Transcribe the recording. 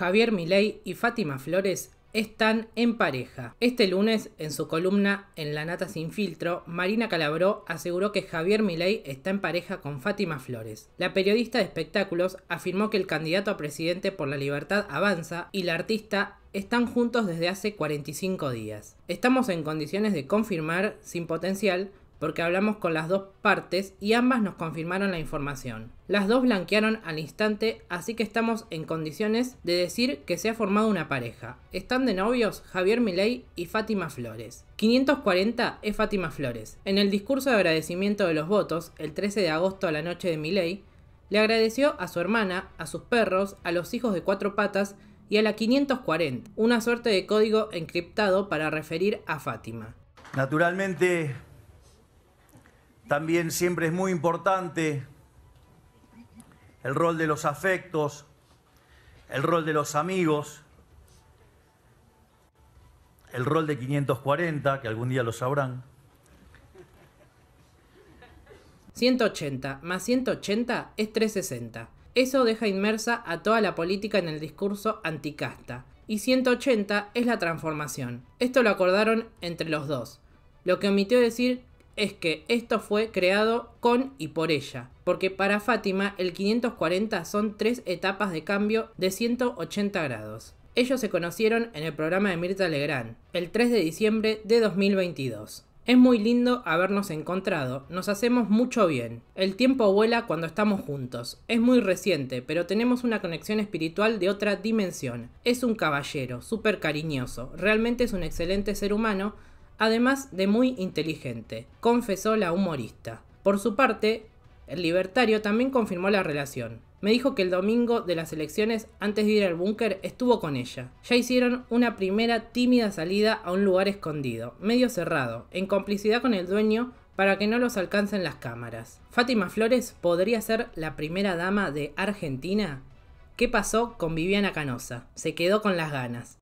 Javier Milei y Fátima Flores están en pareja. Este lunes, en su columna En la nata sin filtro, Marina Calabró aseguró que Javier Milei está en pareja con Fátima Flores. La periodista de espectáculos afirmó que el candidato a presidente por la libertad avanza y la artista están juntos desde hace 45 días. Estamos en condiciones de confirmar, sin potencial, porque hablamos con las dos partes y ambas nos confirmaron la información. Las dos blanquearon al instante, así que estamos en condiciones de decir que se ha formado una pareja. Están de novios Javier Milei y Fátima Flores. 540 es Fátima Flores. En el discurso de agradecimiento de los votos, el 13 de agosto a la noche de Milei, le agradeció a su hermana, a sus perros, a los hijos de cuatro patas y a la 540, una suerte de código encriptado para referir a Fátima. Naturalmente, también siempre es muy importante el rol de los afectos, el rol de los amigos, el rol de 540, que algún día lo sabrán. 180 más 180 es 360. Eso deja inmersa a toda la política en el discurso anticasta. Y 180 es la transformación. Esto lo acordaron entre los dos. Lo que omitió decir es que esto fue creado con y por ella, porque para Fátima el 540 son tres etapas de cambio de 180 grados. Ellos se conocieron en el programa de Mirta Legrand, el 3 de diciembre de 2022. Es muy lindo habernos encontrado, nos hacemos mucho bien. El tiempo vuela cuando estamos juntos. Es muy reciente, pero tenemos una conexión espiritual de otra dimensión. Es un caballero, súper cariñoso, realmente es un excelente ser humano además de muy inteligente, confesó la humorista. Por su parte, el libertario también confirmó la relación. Me dijo que el domingo de las elecciones, antes de ir al búnker, estuvo con ella. Ya hicieron una primera tímida salida a un lugar escondido, medio cerrado, en complicidad con el dueño para que no los alcancen las cámaras. Fátima Flores podría ser la primera dama de Argentina. ¿Qué pasó con Viviana Canosa? Se quedó con las ganas.